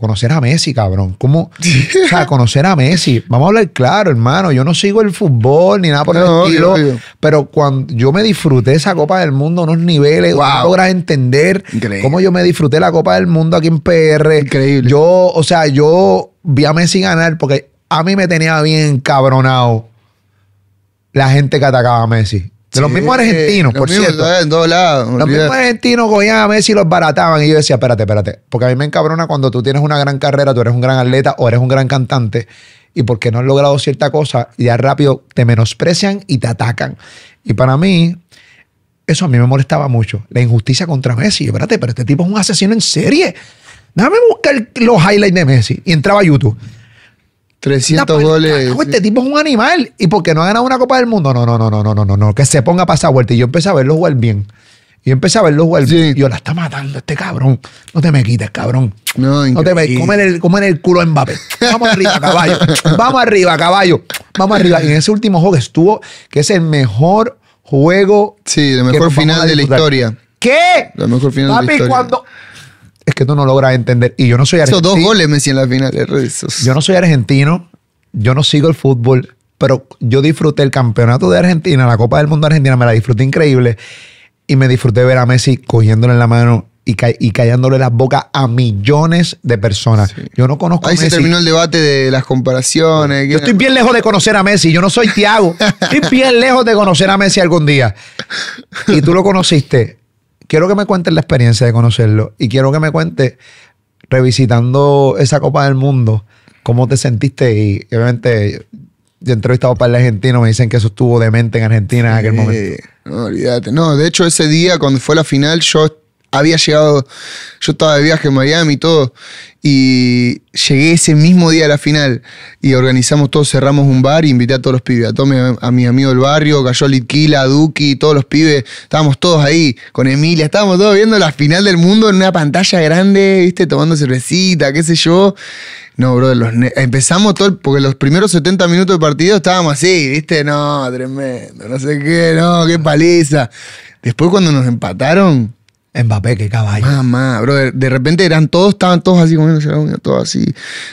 conocer a Messi, cabrón. ¿Cómo? O sea, conocer a Messi. Vamos a hablar claro, hermano. Yo no sigo el fútbol ni nada por el estilo. Pero cuando yo me disfruté esa Copa del Mundo, unos niveles, wow. no entender cómo yo me disfruté la Copa del Mundo aquí en PR. Increíble. Yo, o sea, yo vi a Messi ganar porque a mí me tenía bien cabronado la gente que atacaba a Messi. De los mismos eh, argentinos, por cierto. Eh, en lados. Los mismos argentinos cogían a Messi y los barataban. Y yo decía, espérate, espérate. Porque a mí me encabrona cuando tú tienes una gran carrera, tú eres un gran atleta o eres un gran cantante. Y porque no has logrado cierta cosa, ya rápido te menosprecian y te atacan. Y para mí, eso a mí me molestaba mucho. La injusticia contra Messi. Espérate, pero este tipo es un asesino en serie. Déjame buscar los highlights de Messi. Y entraba a YouTube. 300 pues, goles. Ah, este pues, tipo es un animal. ¿Y por qué no ha ganado una Copa del Mundo? No, no, no, no, no, no, no, Que se ponga a pasar vuelta. Y yo empecé a verlo jugar bien. Y yo empecé a verlo jugar bien. Y yo la está matando este cabrón. No te me quites, cabrón. No, no te me quites. el, en el culo en Mbappé. Vamos arriba, caballo. Vamos arriba, caballo. Vamos arriba. Y en ese último juego estuvo, que es el mejor juego. Sí, el mejor final de la historia. ¿Qué? El mejor final de la historia. cuando es que tú no logras entender. Y yo no soy argentino. Esos dos goles Messi en la final. Yo no soy argentino, yo no sigo el fútbol, pero yo disfruté el campeonato de Argentina, la Copa del Mundo Argentina, me la disfruté increíble. Y me disfruté ver a Messi cogiéndole en la mano y, callándole las bocas a millones de personas. Yo no conozco a Messi. se terminó el debate de las comparaciones. Yo estoy bien lejos de conocer a Messi. Yo no soy Tiago. estoy bien lejos de conocer a Messi algún día. Y tú lo conociste quiero que me cuentes la experiencia de conocerlo y quiero que me cuentes, revisitando esa Copa del Mundo, cómo te sentiste y obviamente yo he entrevistado para el argentino, me dicen que eso estuvo demente en Argentina en aquel momento. No, olvídate. No, de hecho, ese día, cuando fue la final, yo había llegado, yo estaba de viaje en Miami y todo, y llegué ese mismo día a la final y organizamos todo, cerramos un bar y invité a todos los pibes, a todos a amigos del barrio, cayó Litquila, Duki, todos los pibes, estábamos todos ahí con Emilia, estábamos todos viendo la final del mundo en una pantalla grande, viste, tomando cervecita, qué sé yo. No, bro, empezamos todo, porque los primeros 70 minutos de partido estábamos así, viste, no, tremendo, no sé qué, no, qué paliza. Después cuando nos empataron, Mbappé, qué caballo. Mamá, bro, de, repente eran todos, estaban todos así comiéndose la todos así.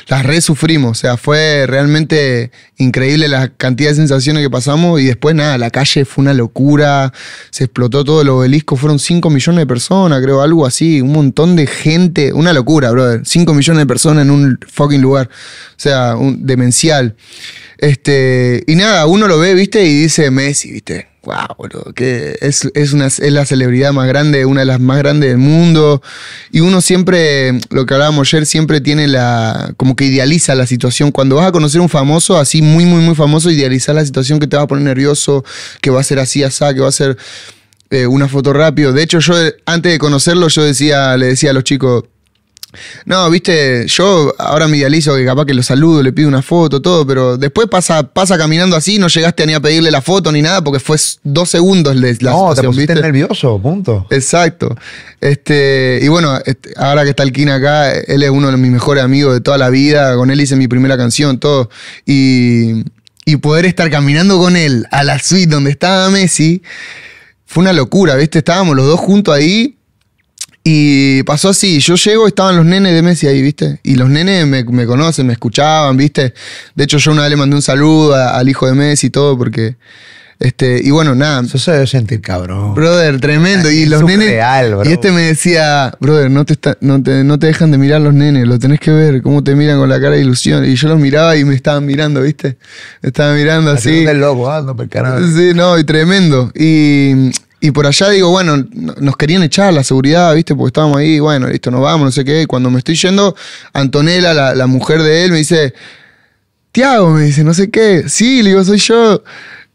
Las redes sufrimos, o sea, fue realmente increíble la cantidad de sensaciones que pasamos y después nada, la calle fue una locura, se explotó todo el obelisco, fueron 5 millones de personas, creo, algo así, un montón de gente, una locura, brother. 5 millones de personas en un fucking lugar, o sea, un, demencial. Este, y nada, uno lo ve, viste, y dice Messi, viste es, una, la celebridad más grande, una de las más grandes del mundo. Y uno siempre, lo que hablábamos ayer, siempre tiene la, como que idealiza la situación. Cuando vas a conocer un famoso, así muy, muy, muy famoso, idealiza la situación que te va a poner nervioso, que va a ser así, así que va a ser eh, una foto rápido. De hecho, yo antes de conocerlo, yo decía, le decía a los chicos, no, viste, yo ahora me idealizo que capaz que lo saludo, le pido una foto, todo, pero después pasa, pasa caminando así, no llegaste ni a pedirle la foto ni nada, porque fue dos segundos la No, te pusiste nervioso, punto. Exacto. Este, y bueno, este, ahora que está el Kina acá, él es uno de mis mejores amigos de toda la vida, con él hice mi primera canción, todo. Y, y poder estar caminando con él a la suite donde estaba Messi, fue una locura, viste, estábamos los dos juntos ahí y pasó así, yo llego, estaban los nenes de Messi ahí, ¿viste? Y los nenes me, conocen, me escuchaban, ¿viste? De hecho, yo una vez le mandé un saludo al hijo de Messi y todo, porque... Este, y bueno, nada. Eso se debe sentir cabrón. Brother, tremendo. Ah, y los nenes. Y este me decía, brother, no te, no, te, dejan de mirar los nenes, lo tenés que ver, cómo te miran con la cara de ilusión. Y yo los miraba y me estaban mirando, ¿viste? Me estaban mirando ah, así. Ah, sí, no, y tremendo. Y, y por allá digo, bueno, nos querían echar la seguridad, ¿viste? Porque estábamos ahí, bueno, listo, nos vamos, no sé qué. Y cuando me estoy yendo, Antonella, la, mujer de él, me dice, Tiago, me dice, no sé qué. Sí, le digo, soy yo.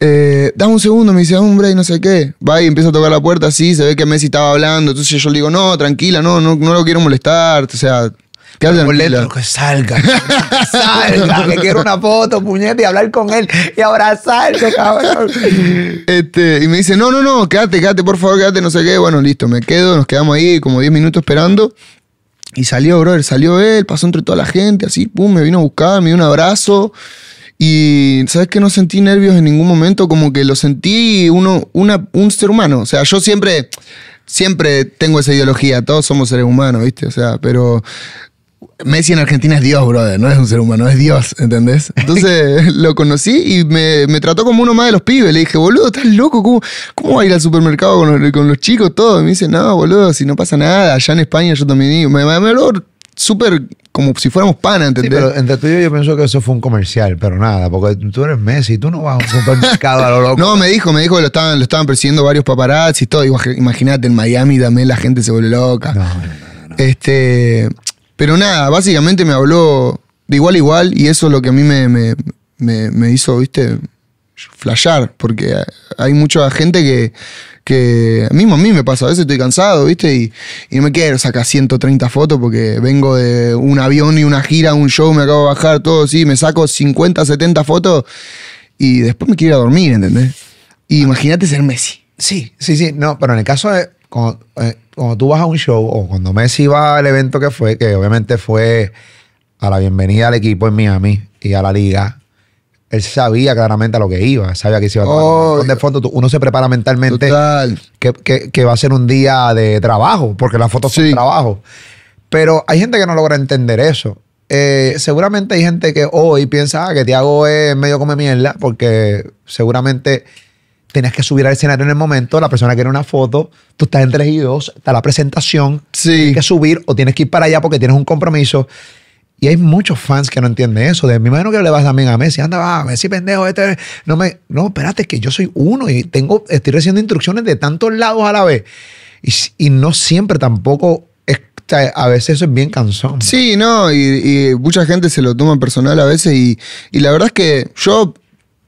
Eh, dame un segundo, me dice, hombre, y no sé qué. Va y empieza a tocar la puerta, sí, se ve que Messi estaba hablando. Entonces yo le digo, no, tranquila, no, no, no lo quiero molestar. O sea, que que salga. salga. que quiero una foto, puñete, y hablar con él y abrazarte, cabrón. Este, y me dice, no, no, no, quédate, quédate, por favor, quédate, no sé qué. Bueno, listo, me quedo, nos quedamos ahí como 10 minutos esperando. Y salió, brother, salió él, pasó entre toda la gente, así, pum, me vino a buscar, me dio un abrazo. Y sabes que no sentí nervios en ningún momento, como que lo sentí uno, un ser humano. O sea, yo siempre, siempre tengo esa ideología, todos somos seres humanos, ¿viste? O sea, pero Messi en Argentina es Dios, brother, no es un ser humano, es Dios, ¿entendés? Entonces lo conocí y me, trató como uno más de los pibes. Le dije, boludo, estás loco, ¿cómo, va a ir al supermercado con los, chicos, todo? me dice, no, boludo, si no pasa nada, allá en España yo también Me, habló súper como si fuéramos pana, ¿entendés? entre tú y yo, yo que eso fue un comercial, pero nada, porque tú eres Messi, tú no vas a un supermercado a lo loco. no, me dijo, me dijo que lo estaban, lo estaban persiguiendo varios paparazzi y todo. Imagínate, en Miami también la gente se vuelve loca. este, pero nada, básicamente me habló de igual a igual y eso es lo que a mí me, hizo, viste, flashar. porque hay mucha gente que, que, mismo a mí me pasa, a veces estoy cansado, viste, y, no me quiero sacar 130 fotos porque vengo de un avión y una gira, un show, me acabo de bajar, todo, sí, me saco 50, 70 fotos y después me quiero ir a dormir, ¿entendés? Y Imagínate ser Messi. Sí, sí, sí, no, pero en el caso de... Eh, cuando tú vas a un show o cuando Messi va al evento que fue, que obviamente fue a la bienvenida al equipo en Miami y a la liga, él sabía claramente a lo que iba, sabía que iba a oh, de fondo uno se prepara mentalmente que, va a ser un día de trabajo, porque las fotos sí. son trabajo. Pero hay gente que no logra entender eso. Eh, seguramente hay gente que hoy piensa ah, que Tiago es medio come mierda, porque seguramente tenías que subir al escenario en el momento, la persona quiere una foto, tú estás entre ellos, está la presentación, sí. tienes que subir o tienes que ir para allá porque tienes un compromiso. Y hay muchos fans que no entienden eso. De mi mano que le vas también a Messi, anda, va, Messi pendejo, este. No, me, no, espérate, que yo soy uno y tengo, estoy recibiendo instrucciones de tantos lados a la vez. Y, y no siempre tampoco. a veces eso es bien cansón. Sí, no, y, mucha gente se lo toma personal a veces. Y, y la verdad es que yo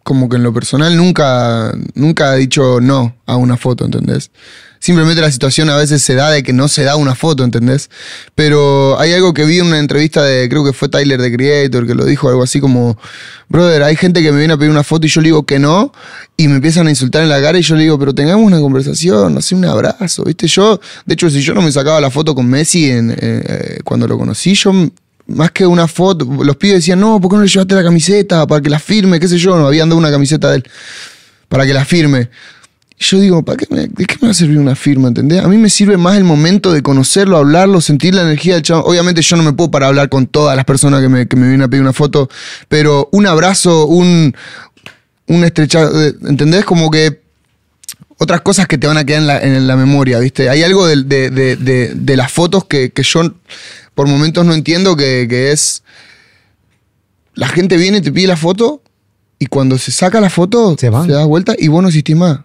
como que en lo personal nunca, nunca he dicho no a una foto, ¿entendés? Simplemente la situación a veces se da de que no se da una foto, ¿entendés? Pero hay algo que vi en una entrevista de, creo que fue Tyler de Creator, que lo dijo algo así como, brother, hay gente que me viene a pedir una foto y yo le digo que no, y me empiezan a insultar en la cara y yo le digo, pero tengamos una conversación, hace un abrazo, ¿viste? Yo, de hecho, si yo no me sacaba la foto con Messi eh, eh, cuando lo conocí, yo más que una foto, los pibes decían, no, ¿por qué no le llevaste la camiseta para que la firme? ¿Qué sé yo? no habían dado una camiseta de él para que la firme. yo digo, ¿para qué me, ¿de qué me va a servir una firma? ¿Entendés? A mí me sirve más el momento de conocerlo, hablarlo, sentir la energía del chavo. Obviamente yo no me puedo para hablar con todas las personas que me, que vienen a pedir una foto, pero un abrazo, un, un estrechado, eh, ¿entendés? Como que otras cosas que te van a quedar en la, memoria, ¿viste? Hay algo de, las fotos que, que yo por momentos no entiendo que, es... La gente viene, te pide la foto y cuando se saca la foto, se, da vuelta y vos no más.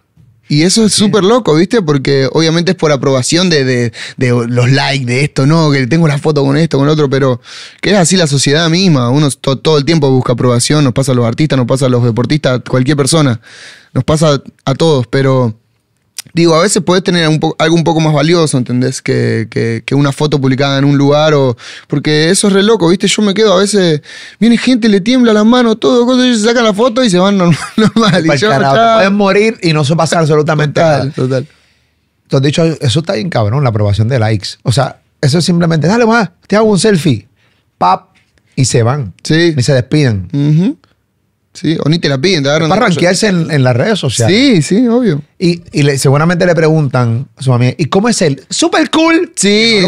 Y eso es súper loco, ¿viste? Porque obviamente es por aprobación de, los likes, de esto, no, que tengo la foto con esto, con lo otro, pero que es así la sociedad misma. Uno todo el tiempo busca aprobación, nos pasa a los artistas, nos pasa a los deportistas, cualquier persona, nos pasa a todos, pero digo, a veces puedes tener algo un poco más valioso, ¿entendés? Que, una foto publicada en un lugar o... Porque eso es re loco, ¿viste? Yo me quedo, a veces viene gente, le tiembla la mano, todo, cosas, se sacan la foto y se van normal. y yo, morir y no se pasa absolutamente nada. Total, Entonces, dicho, eso está bien cabrón, la aprobación de likes. O sea, eso es simplemente, dale más, te hago un selfie. Pap, y se van. Sí. Y se despiden. Sí, o ni te la piden. Te para ranquearse en, las redes sociales. Sí, sí, obvio. Y, y seguramente le preguntan a su amiga, ¿y cómo es él? ¡Súper cool! Sí.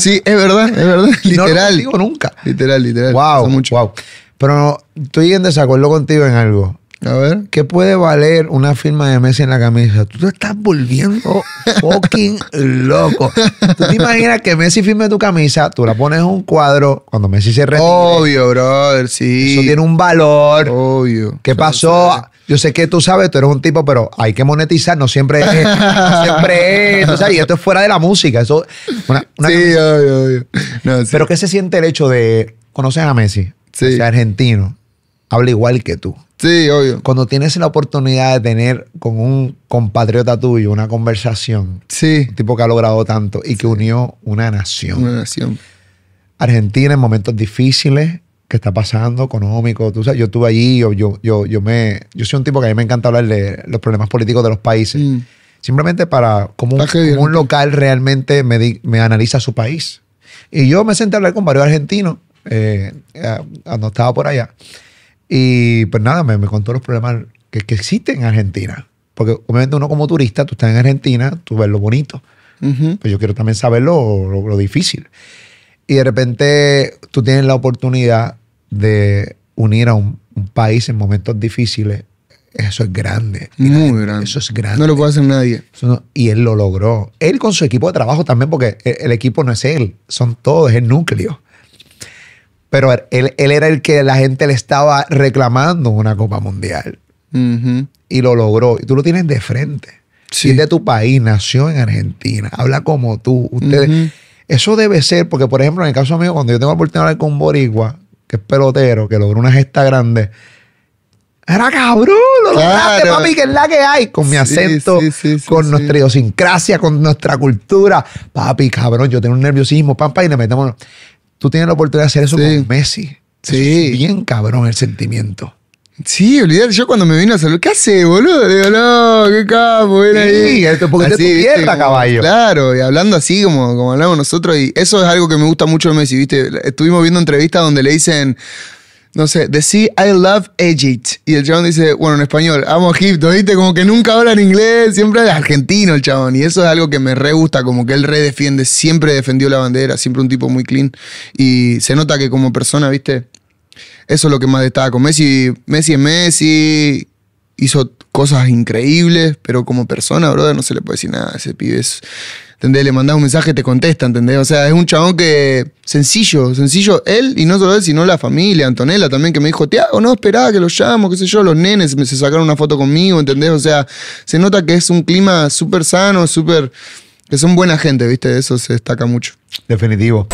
Sí, es verdad, es verdad. literal. No nunca. Literal, literal. Wow, mucho. wow. Pero no, estoy en desacuerdo contigo en algo. A ver. ¿Qué puede valer una firma de Messi en la camisa? Tú te estás volviendo fucking loco. Tú te imaginas que Messi firme tu camisa, tú la pones en un cuadro, cuando Messi se retira? Obvio, brother, sí. Eso tiene un valor. Obvio. ¿Qué pasó? Yo sé que tú sabes, tú eres un tipo, pero hay que monetizar, no siempre es. siempre y esto es fuera de la música. Eso, sí, obvio, obvio. Pero ¿qué se siente el hecho de conocer a Messi? Sí. sea, argentino. Habla igual que tú. Sí, obvio. Cuando tienes la oportunidad de tener con un compatriota tuyo una conversación, sí. un tipo que ha logrado tanto y que unió una nación. Una nación. Argentina en momentos difíciles que está pasando, económico, tú sabes, yo estuve allí, yo, yo, yo, yo, me, yo soy un tipo que a mí me encanta hablar de los problemas políticos de los países. Mm. Simplemente para, como un, un local realmente me, analiza su país. Y yo me senté a hablar con varios argentinos eh, eh, cuando estaba por allá. Y pues nada, me, me contó los problemas que, que, existen en Argentina. Porque obviamente uno como turista, tú estás en Argentina, tú ves lo bonito. Pero pues yo quiero también saber lo, lo, difícil. Y de repente tú tienes la oportunidad de unir a un, país en momentos difíciles eso es grande. Muy grande. Eso es grande. No lo puede hacer nadie. y él lo logró. Él con su equipo de trabajo también, porque el, el, equipo no es él, son todos, es el núcleo. Pero él, era el que la gente le estaba reclamando una Copa Mundial. Y lo logró. Y tú lo tienes de frente. Sí. es de tu país, nació en Argentina, habla como tú. Ustedes, Eso debe ser, porque por ejemplo, en el caso mío, cuando yo tengo la oportunidad de hablar con Boricua, que es pelotero, que logró una gesta grande, era cabrón, lo lograste, papi, que es la que hay. Con mi acento, con nuestra idiosincrasia, con nuestra cultura. Papi, cabrón, yo tengo un nerviosismo, pampa, y le metemos tú tienes la oportunidad de hacer eso con Messi. sí. Es bien cabrón el sentimiento. Sí, olvidar, yo cuando me vino a saludar, ¿qué hace, boludo? Digo, no, qué capo, ven ahí. Sí, porque te tierra, caballo. Claro, y hablando así como, como hablamos nosotros, y eso es algo que me gusta mucho de Messi, ¿viste? Estuvimos viendo entrevistas donde le dicen, no sé, decía I love Egypt. Y el chabón dice, bueno, en español, amo Egipto, ¿viste? Como que nunca habla en inglés, siempre es argentino el chabón. Y eso es algo que me re gusta, como que él re defiende, siempre defendió la bandera, siempre un tipo muy clean. Y se nota que como persona, ¿viste? Eso es lo que más destaco. Messi, Messi es Messi, hizo cosas increíbles, pero como persona, brother, no se le puede decir nada. a Ese pibe Le mandas un mensaje, te contesta, ¿entendés? O sea, es un chabón que. Sencillo, sencillo. Él, y no solo él, sino la familia, Antonella también, que me dijo, o no esperaba que los llamo, qué sé yo, los nenes se sacaron una foto conmigo, ¿entendés? O sea, se nota que es un clima súper sano, súper. que son buena gente, ¿viste? Eso se destaca mucho. Definitivo.